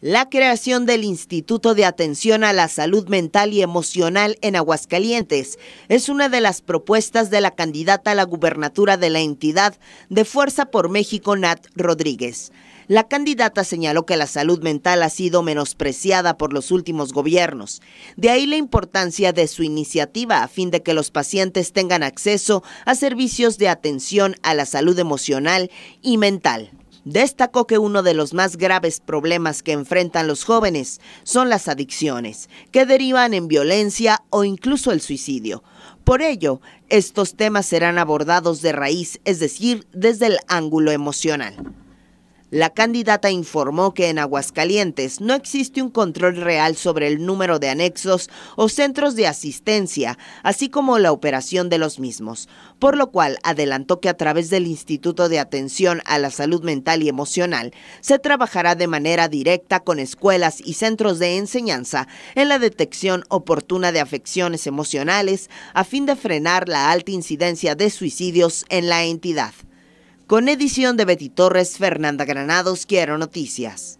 la creación del Instituto de Atención a la Salud Mental y Emocional en Aguascalientes es una de las propuestas de la candidata a la gubernatura de la entidad de Fuerza por México, Nat Rodríguez. La candidata señaló que la salud mental ha sido menospreciada por los últimos gobiernos. De ahí la importancia de su iniciativa a fin de que los pacientes tengan acceso a servicios de atención a la salud emocional y mental destacó que uno de los más graves problemas que enfrentan los jóvenes son las adicciones, que derivan en violencia o incluso el suicidio. Por ello, estos temas serán abordados de raíz, es decir, desde el ángulo emocional. La candidata informó que en Aguascalientes no existe un control real sobre el número de anexos o centros de asistencia, así como la operación de los mismos, por lo cual adelantó que a través del Instituto de Atención a la Salud Mental y Emocional se trabajará de manera directa con escuelas y centros de enseñanza en la detección oportuna de afecciones emocionales a fin de frenar la alta incidencia de suicidios en la entidad con edición de Betty Torres, Fernanda Granados, Quiero Noticias.